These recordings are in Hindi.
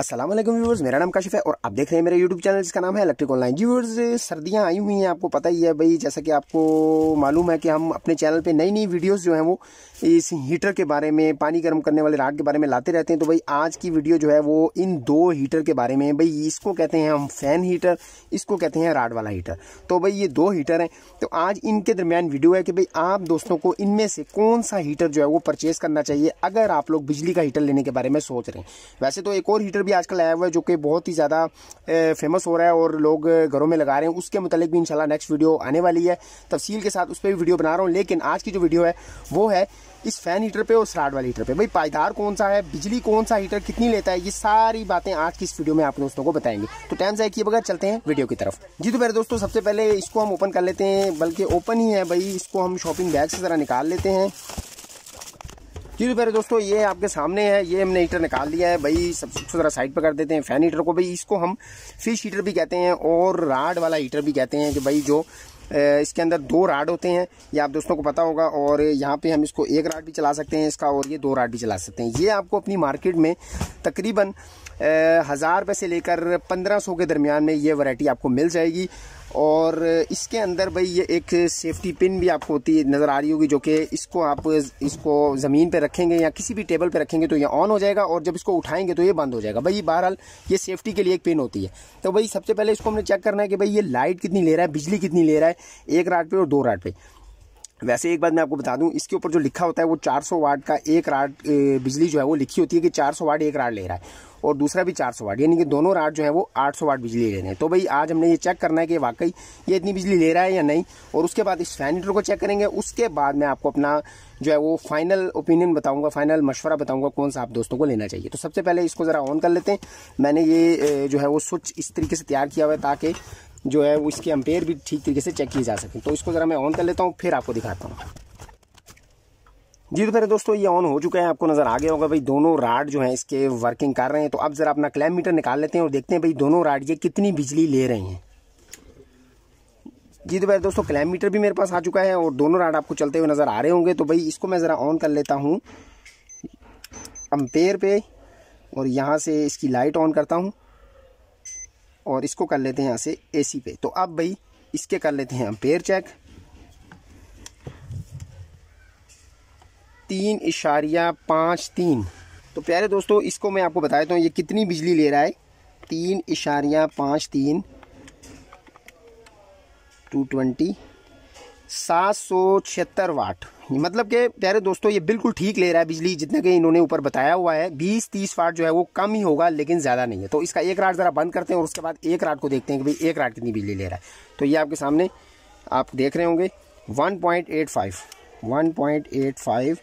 असलम व्यूवर्स मेरा नाम काशिफ है और आप देख रहे हैं मेरे यूट्यूब चैनल जिसका नाम है इलेक्ट्रिक ऑनलाइन जी व्यूवर्स सर्दियां आई हुई हैं आपको पता ही है भाई जैसा कि आपको मालूम है कि हम अपने चैनल पे नई नई वीडियोस जो हैं वो इस हीटर के बारे में पानी गर्म करने वाले राड के बारे में लाते रहते हैं तो भाई आज की वीडियो जो है वो इन दो हीटर के बारे में भाई इसको कहते हैं हम फैन हीटर इसको कहते हैं राड वाला हीटर तो भाई ये दो हीटर हैं तो आज इनके दरमियान वीडियो है कि भाई आप दोस्तों को इनमें से कौन सा हीटर जो है वो परचेज़ करना चाहिए अगर आप लोग बिजली का हीटर लेने के बारे में सोच रहे हैं वैसे तो एक और हीटर भी आजकल आया हुआ है जो कि बहुत ही ज़्यादा फेमस हो रहा है और लोग घरों में लगा रहे हैं उसके मतलब भी इंशाल्लाह नेक्स्ट वीडियो आने वाली है तफसील के साथ उस पर भी वीडियो बना रहा हूँ लेकिन आज की जो वीडियो है वो है इस फैन हीटर पे और स्टार्ट वाले हीटर पे भाई पायदार कौन सा है बिजली कौन सा हीटर कितनी लेता है ये सारी बातें आज की इस वीडियो में आप दोस्तों को बताएंगे तो टाइम से किए बगैर चलते हैं वीडियो की तरफ जी तो मेरे दोस्तों सबसे पहले इसको हम ओपन कर लेते हैं बल्कि ओपन ही है भाई इसको हम शॉपिंग बैग से ज़रा निकाल लेते हैं क्योंकि मेरे दोस्तों ये आपके सामने है ये हमने हीटर निकाल लिया है भाई सब सबसे ज़रा साइड पर कर देते हैं फैन हीटर को भाई इसको हम फिश हीटर भी कहते हैं और राड वाला हीटर भी कहते हैं कि भाई जो इसके अंदर दो राड होते हैं ये आप दोस्तों को पता होगा और यहाँ पे हम इसको एक राड भी चला सकते हैं इसका और ये दो राड भी चला सकते हैं ये आपको अपनी मार्केट में तकरीबन हज़ार रुपये से लेकर पंद्रह सौ के दरमियान में ये वैरायटी आपको मिल जाएगी और इसके अंदर भाई ये एक सेफ्टी पिन भी आपको होती नज़र आ रही होगी जो कि इसको आप इसको ज़मीन पे रखेंगे या किसी भी टेबल पे रखेंगे तो ये ऑन हो जाएगा और जब इसको उठाएंगे तो ये बंद हो जाएगा भाई बहरहाल ये सेफ्टी के लिए एक पिन होती है तो भाई सबसे पहले इसको हमने चेक करना है कि भाई ये लाइट कितनी ले रहा है बिजली कितनी ले रहा है एक राट पर और दो राट पर वैसे एक बात मैं आपको बता दूं इसके ऊपर जो लिखा होता है वो 400 वाट का एक राड बिजली जो है वो लिखी होती है कि 400 वाट एक राड ले रहा है और दूसरा भी 400 वाट यानी कि दोनों राड जो है वो 800 वाट बिजली ले रहे हैं तो भाई आज हमने ये चेक करना है कि वाकई ये इतनी बिजली ले रहा है या नहीं और उसके बाद इस फैन हीटर को चेक करेंगे उसके बाद मैं आपको अपना जो है वो फाइनल ओपिनियन बताऊँगा फाइनल मशवरा बताऊंगा कौन सा आप दोस्तों को लेना चाहिए तो सबसे पहले इसको ज़रा ऑन कर लेते हैं मैंने ये जो है वो स्विच इस तरीके से तैयार किया हुआ है ताकि जो है उसके अम्पेयर भी ठीक तरीके से चेक किए जा सकें तो इसको ज़रा मैं ऑन कर लेता हूँ फिर आपको दिखाता हूँ जी तो मेरे दोस्तों ये ऑन हो चुका है आपको नज़र आ गया होगा भाई दोनों राड जो हैं इसके वर्किंग कर रहे हैं तो अब ज़रा अपना क्लैम मीटर निकाल लेते हैं और देखते हैं भाई दोनों राड ये कितनी बिजली ले रहे हैं जी तो भाई दोस्तों क्लैम मीटर भी मेरे पास आ चुका है और दोनों राड आपको चलते हुए नज़र आ रहे होंगे तो भाई इसको मैं ज़रा ऑन कर लेता हूँ अम्पेयर पे और यहाँ से इसकी लाइट ऑन करता हूँ और इसको कर लेते हैं यहाँ से एसी पे तो अब भाई इसके कर लेते हैं अम्पेयर चेक तीन इशारिया पाँच तीन तो प्यारे दोस्तों इसको मैं आपको बता देता हूँ ये कितनी बिजली ले रहा है तीन इशारिया पाँच तीन टू ट्वेंटी सात सौ छिहत्तर वाट मतलब कि प्यारे दोस्तों ये बिल्कुल ठीक ले रहा है बिजली जितने के इन्होंने ऊपर बताया हुआ है बीस तीस वाट जो है वो कम ही होगा लेकिन ज़्यादा नहीं है तो इसका एक राट ज़रा बंद करते हैं और उसके बाद एक राट को देखते हैं कि भाई एक राट कितनी बिजली ले रहा है तो ये आपके सामने आप देख रहे होंगे one point eight five one point eight five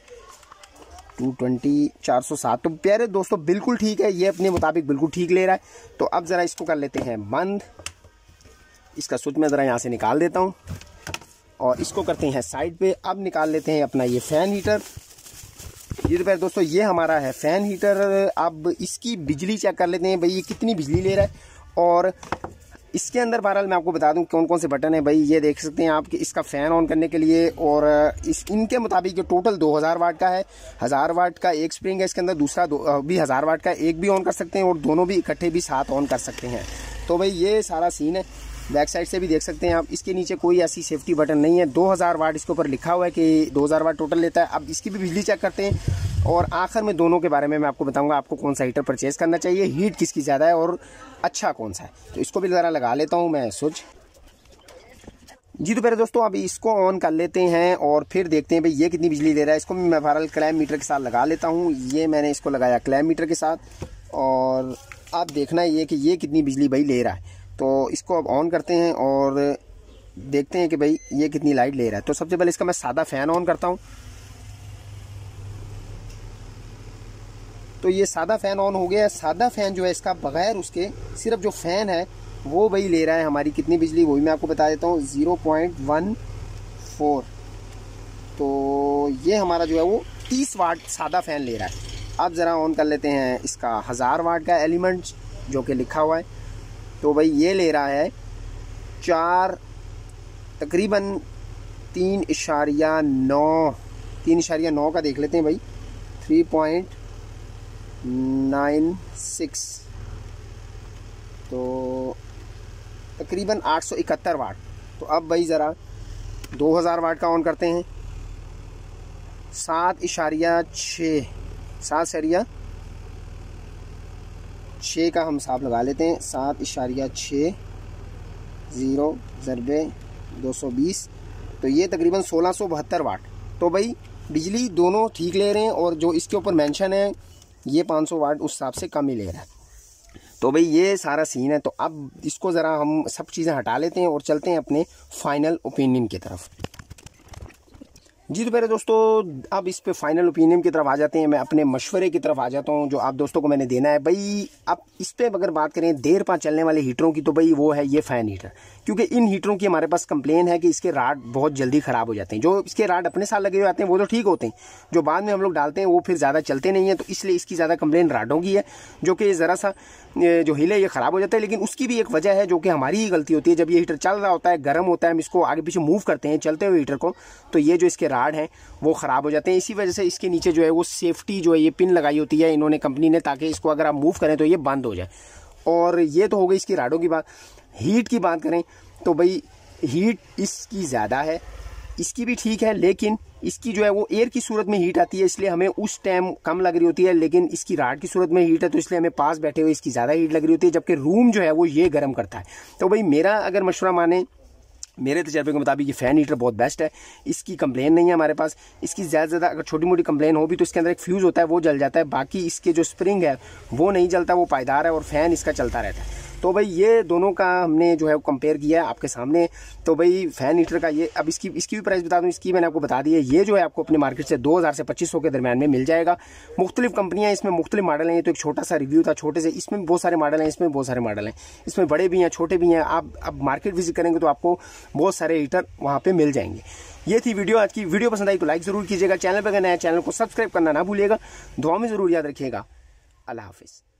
two twenty चार सौ सात तो प्यारे दोस्तों बिल्कुल ठीक है ये अपने मुताबिक बिल्कुल ठीक ले रहा है तो अब ज़रा इसको कर लेते हैं बंद इसका स्विच मैं ज़रा यहाँ से निकाल देता हूँ और इसको करते हैं साइड पे अब निकाल लेते हैं अपना ये फ़ैन हीटर ये दोपहर दोस्तों ये हमारा है फ़ैन हीटर अब इसकी बिजली चेक कर लेते हैं भाई ये कितनी बिजली ले रहा है और इसके अंदर बहरहाल मैं आपको बता दूं कौन कौन से बटन है भाई ये देख सकते हैं आप कि इसका फ़ैन ऑन करने के लिए और इस इनके मुताबिक जो टोटल 2000 वाट का है हज़ार वाट का एक स्प्रिंग है इसके अंदर दूसरा दो भी हज़ार वाट का एक भी ऑन कर सकते हैं और दोनों भी इकट्ठे भी साथ ऑन कर सकते हैं तो भाई ये सारा सीन है बैक साइड से भी देख सकते हैं आप इसके नीचे कोई ऐसी सेफ्टी बटन नहीं है 2000 वाट इसके ऊपर लिखा हुआ है कि 2000 वाट टोटल लेता है अब इसकी भी बिजली चेक करते हैं और आखिर में दोनों के बारे में मैं आपको बताऊंगा आपको कौन सा हीटर परचेज़ करना चाहिए हीट किसकी ज़्यादा है और अच्छा कौन सा है तो इसको भी ज़रा लगा लेता हूँ मैं स्विच जी तो पहले दोस्तों अब इसको ऑन कर लेते हैं और फिर देखते हैं भाई ये कितनी बिजली दे रहा है इसको मैं बहरहाल क्लैम मीटर के साथ लगा लेता हूँ ये मैंने इसको लगाया क्लैम मीटर के साथ और आप देखना ये कि ये कितनी बिजली भाई ले रहा है तो इसको अब ऑन करते हैं और देखते हैं कि भाई ये कितनी लाइट ले रहा है तो सबसे पहले इसका मैं सादा फ़ैन ऑन करता हूँ तो ये सादा फ़ैन ऑन हो गया है सादा फ़ैन जो है इसका बगैर उसके सिर्फ जो फ़ैन है वो भाई ले रहा है हमारी कितनी बिजली वो भी मैं आपको बता देता हूँ ज़ीरो पॉइंट वन फोर तो ये हमारा जो है वो तीस वाट सादा फ़ैन ले रहा है अब ज़रा ऑन कर लेते हैं इसका हज़ार वाट का एलिमेंट जो कि लिखा हुआ है तो भाई ये ले रहा है चार तकरीबन तीन इशारिया नौ तीन इशारिया नौ का देख लेते हैं भाई थ्री पॉइंट नाइन सिक्स तो तकरीबन आठ सौ इकहत्तर वाट तो अब भाई ज़रा दो हज़ार वाट का ऑन करते हैं सात इशारिया छः सात इशारिया छः का हम हिसाब लगा लेते हैं सात इशारिया छः ज़ीरो ज़रबे दो सौ बीस तो ये तकरीबन सोलह सौ बहत्तर वाट तो भाई बिजली दोनों ठीक ले रहे हैं और जो इसके ऊपर मेंशन है ये पाँच सौ वाट उस हिसाब से कम ही ले रहा है तो भाई ये सारा सीन है तो अब इसको ज़रा हम सब चीज़ें हटा लेते हैं और चलते हैं अपने फाइनल ओपिनियन की तरफ जी तो मेरे दोस्तों अब इस पे फाइनल ओपिनियन की तरफ आ जाते हैं मैं अपने मशवरे की तरफ आ जाता हूँ जो आप दोस्तों को मैंने देना है भाई अब इस पे अगर बात करें देर पा चलने वाले हीटरों की तो भाई वो है ये फ़ैन हीटर क्योंकि इन हीटरों की हमारे पास कंप्लेन है कि इसके राड बहुत जल्दी ख़राब हो जाते हैं जो इसके राड अपने साथ लगे हुए आते हैं वो तो ठीक होते हैं जो बाद में हम लोग डालते हैं वो फिर ज़्यादा चलते नहीं हैं तो इसलिए इसकी ज़्यादा कंप्लेन राडों की है जो कि ज़रा सा जो हिले ये ख़राब हो जाता है लेकिन उसकी भी एक वजह है जो कि हमारी ही गलती होती है जब ये हीटर चल रहा होता है गर्म होता है हम इसको आगे पीछे मूव करते हैं चलते हुए हीटर को तो ये जो इसके गार्ड हैं वो ख़राब हो जाते हैं इसी वजह से इसके नीचे जो है वो सेफ्टी जो है ये पिन लगाई होती है इन्होंने कंपनी ने ताकि इसको अगर आप मूव करें तो ये बंद हो जाए और ये तो हो गई इसकी राडों की बात हीट की बात करें तो भाई हीट इसकी ज़्यादा है इसकी भी ठीक है लेकिन इसकी जो है वो एयर की सूरत में हीट आती है इसलिए हमें उस टाइम कम लग रही होती है लेकिन इसकी राड की सूरत में हीट है तो इसलिए हमें पास बैठे हुए इसकी ज़्यादा हीट लग रही होती है जबकि रूम जो है वो ये गर्म करता है तो भाई मेरा अगर मशवरा माने मेरे तजर्बे के मुताबिक ये फ़ैन हीटर बहुत बेस्ट है इसकी कंप्लेन नहीं है हमारे पास इसकी ज़्यादा से ज़्यादा अगर छोटी मोटी कंप्लेन हो भी तो इसके अंदर एक फ्यूज़ होता है वो जल जाता है बाकी इसके जो स्प्रिंग है वो नहीं जलता वो पायदार है और फ़ैन इसका चलता रहता है तो भाई ये दोनों का हमने जो है कंपेयर किया है आपके सामने तो भाई फैन हीटर का ये अब इसकी इसकी भी प्राइस बता दूँ इसकी मैंने आपको बता दी है ये जो है आपको अपने मार्केट से 2000 से 2500 के दरमियान में मिल जाएगा मुख्तलिफ कंपनियाँ इसमें मुख्तलि मॉडल हैं तो एक छोटा सा रिव्यू था छोटे से इसमें बहुत सारे मॉडल हैं इसमें बहुत सारे मॉडल हैं इसमें बड़े भी हैं छोटे भी हैं आप अब मार्केट विजिट करेंगे तो आपको बहुत सारे हीटर वहाँ पर मिल जाएंगे ये थी वीडियो आज की वीडियो पसंद आई तो लाइक ज़रूर कीजिएगा चैनल पर अगर नया चैनल को सब्सक्राइब करना ना भूलिएगा दुआ में ज़रूर याद रखिएगा अल्लाह हाफिज़